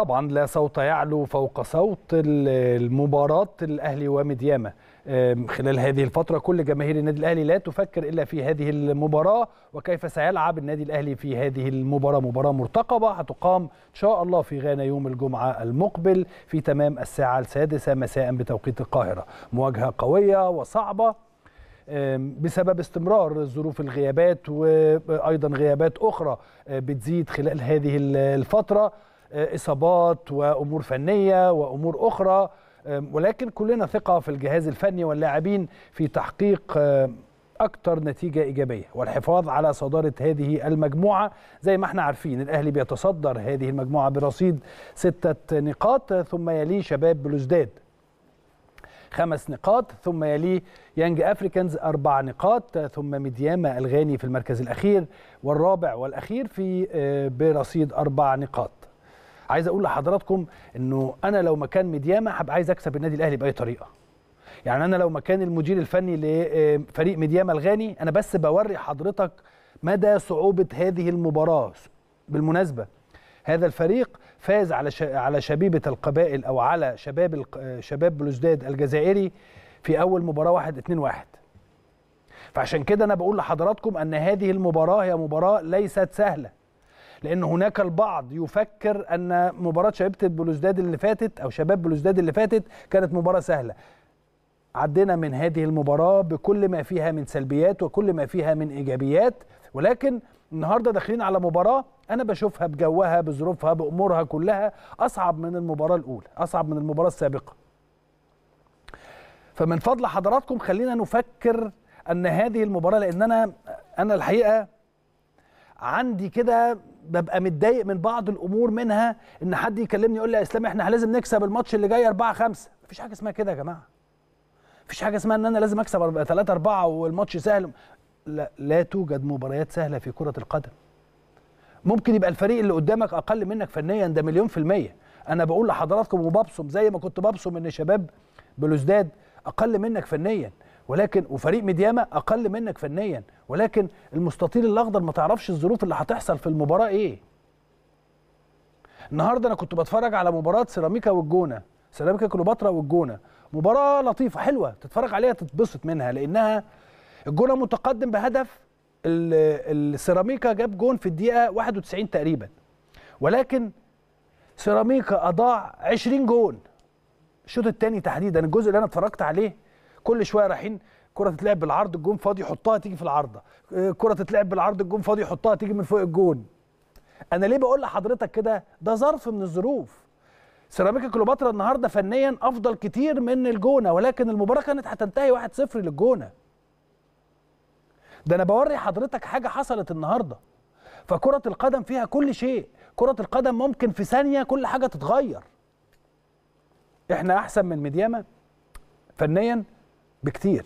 طبعا لا صوت يعلو فوق صوت المباراة الأهلي ومديامة خلال هذه الفترة كل جماهير النادي الأهلي لا تفكر إلا في هذه المباراة وكيف سيلعب النادي الأهلي في هذه المباراة مباراة مرتقبة هتقام إن شاء الله في غانا يوم الجمعة المقبل في تمام الساعة السادسة مساء بتوقيت القاهرة مواجهة قوية وصعبة بسبب استمرار ظروف الغيابات وايضا غيابات اخرى آه، بتزيد خلال هذه الفتره آه، اصابات وامور فنيه وامور اخرى ولكن كلنا ثقه في الجهاز الفني واللاعبين في تحقيق اكثر نتيجه ايجابيه والحفاظ على صداره هذه المجموعه زي ما احنا عارفين الاهلي بيتصدر هذه المجموعه برصيد سته نقاط ثم يليه شباب بلوزداد خمس نقاط ثم يليه يانج افريكانز اربع نقاط ثم مدياما الغاني في المركز الاخير والرابع والاخير في آه، برصيد اربع نقاط عايز اقول لحضراتكم انه انا لو مكان ميدياما هبقى عايز اكسب النادي الاهلي باي طريقه يعني انا لو مكان المدير الفني لفريق آه، ميدياما الغاني انا بس بوري حضرتك مدى صعوبه هذه المباراه بالمناسبه هذا الفريق فاز على على شبيبه القبائل او على شباب آه، شباب بلوزداد الجزائري في اول مباراه 1 2 1 فعشان كده انا بقول لحضراتكم ان هذه المباراه هي مباراه ليست سهله لأن هناك البعض يفكر أن مباراة شباب بلوزداد اللي فاتت أو شباب بلوزداد اللي فاتت كانت مباراة سهلة عدينا من هذه المباراة بكل ما فيها من سلبيات وكل ما فيها من إيجابيات ولكن النهاردة داخلين على مباراة أنا بشوفها بجوها بظروفها بأمورها كلها أصعب من المباراة الأولى أصعب من المباراة السابقة فمن فضل حضراتكم خلينا نفكر أن هذه المباراة لأن أنا أنا الحقيقة عندي كده ببقى متضايق من بعض الامور منها ان حد يكلمني يقول لي يا اسلام احنا لازم نكسب الماتش اللي جاي 4 5 مفيش حاجه اسمها كده يا جماعه مفيش حاجه اسمها ان انا لازم اكسب 3 4 والماتش سهل لا لا توجد مباريات سهله في كره القدم ممكن يبقى الفريق اللي قدامك اقل منك فنيا ده مليون في الميه انا بقول لحضراتكم وببصم زي ما كنت ببصم ان شباب بلوزداد اقل منك فنيا ولكن وفريق ميدياما اقل منك فنيا ولكن المستطيل الاخضر ما تعرفش الظروف اللي هتحصل في المباراه ايه النهارده انا كنت بتفرج على مباراه سيراميكا والجونه سيراميكا كليوباترا والجونه مباراه لطيفه حلوه تتفرج عليها تتبسط منها لانها الجونه متقدم بهدف السيراميكا جاب جون في الدقيقه 91 تقريبا ولكن سيراميكا اضاع 20 جون الشوط الثاني تحديدا الجزء اللي انا اتفرجت عليه كل شويه رايحين كره تتلعب بالعرض الجون فاضي يحطها تيجي في العارضه آه، كره تتلعب بالعرض الجون فاضي يحطها تيجي من فوق الجون انا ليه بقول لحضرتك كده ده ظرف من الظروف سيراميكا كليوباترا النهارده فنيا افضل كتير من الجونه ولكن المباراه كانت هتنتهي 1-0 للجونه ده انا بوري حضرتك حاجه حصلت النهارده فكره القدم فيها كل شيء كره القدم ممكن في ثانيه كل حاجه تتغير احنا احسن من مدياما فنيا بكتير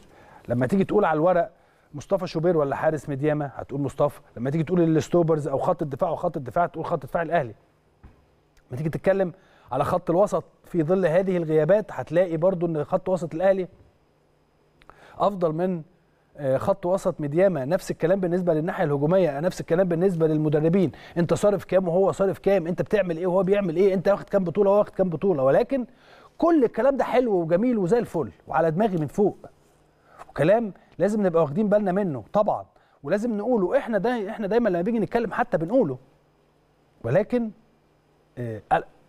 لما تيجي تقول على الورق مصطفى شوبير ولا حارس مدياما هتقول مصطفى لما تيجي تقول الستوبرز او خط الدفاع وخط الدفاع تقول خط الدفاع الاهلي لما تيجي تتكلم على خط الوسط في ظل هذه الغيابات هتلاقي برضو ان خط وسط الاهلي افضل من آه، خط وسط مدياما نفس الكلام بالنسبه للناحيه الهجوميه نفس الكلام بالنسبه للمدربين انت صارف كام وهو صارف كام انت بتعمل ايه وهو بيعمل ايه انت واخد كام بطوله وهو واخد كام بطوله ولكن كل الكلام ده حلو وجميل وزي الفل وعلى دماغي من فوق وكلام لازم نبقى واخدين بالنا منه طبعا ولازم نقوله احنا ده احنا دايما لما بيجي نتكلم حتى بنقوله ولكن آه،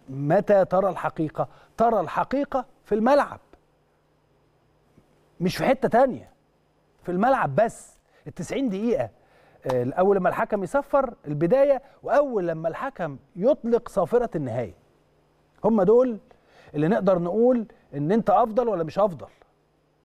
متى ترى الحقيقه ترى الحقيقه في الملعب مش في حته تانية في الملعب بس ال 90 دقيقه آه، اول لما الحكم يصفر البدايه واول لما الحكم يطلق صافره النهايه هم دول اللي نقدر نقول ان انت افضل ولا مش افضل